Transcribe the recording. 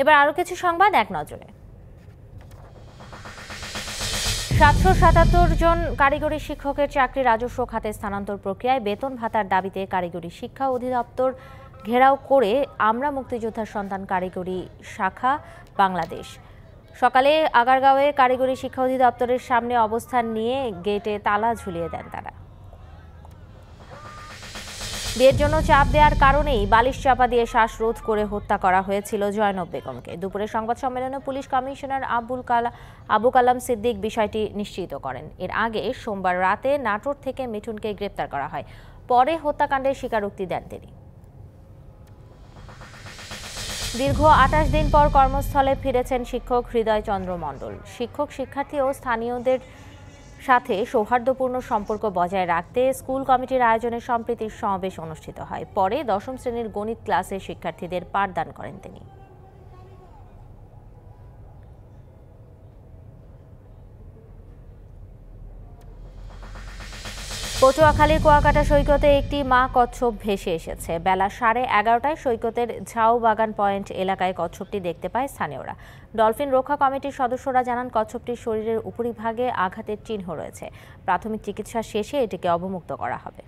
এবার আরও কিছু সংবাদ এক নজরে সাতশো সাতাত্তর জন কারিগরি শিক্ষকের চাকরি রাজস্ব খাতে স্থানান্তর প্রক্রিয়ায় বেতন ভাতার দাবিতে কারিগরি শিক্ষা অধিদপ্তর ঘেরাও করে আমরা মুক্তিযোদ্ধার সন্তান কারিগরি শাখা বাংলাদেশ সকালে আগারগাঁওয়ে কারিগরি শিক্ষা অধিদপ্তরের সামনে অবস্থান নিয়ে গেটে তালা ঝুলিয়ে দেন তারা বিয়ের জন্য চাপ দেওয়ার কারণেই বালিশ চাপা দিয়ে শ্বাসরোধ করে হত্যা করা হয়েছিল জয়নব বেগমকে দুপুরে সংবাদ সম্মেলনে পুলিশ কমিশনার আবুল কালা আবু কালাম সিদ্দিক বিষয়টি নিশ্চিত করেন এর আগে সোমবার রাতে নাটোর থেকে মিঠুনকে গ্রেপ্তার করা হয় পরে হত্যাকাণ্ডের স্বীকারোক্তি দেন তিনি দীর্ঘ আঠাশ দিন পর কর্মস্থলে ফিরেছেন শিক্ষক হৃদয় চন্দ্র মণ্ডল শিক্ষক শিক্ষার্থী ও স্থানীয়দের সাথে সৌহার্দ্যপূর্ণ সম্পর্ক বজায় রাখতে স্কুল কমিটির আয়োজনে সম্প্রীতির সমাবেশ অনুষ্ঠিত হয় পরে দশম শ্রেণীর গণিত ক্লাসে শিক্ষার্থীদের পাঠদান করেন তিনি পটুয়াখালীর কুয়াকাটা সৈকতে একটি মা কচ্ছপ ভেসে এসেছে বেলা সাড়ে এগারোটায় সৈকতের ঝাউ বাগান পয়েন্ট এলাকায় কচ্ছপটি দেখতে পায় স্থানীয়রা ডলফিন রক্ষা কমিটির সদস্যরা জানান কচ্ছপটির শরীরের উপরিভাগে আঘাতের চিহ্ন রয়েছে প্রাথমিক চিকিৎসা শেষে এটিকে অবমুক্ত করা হবে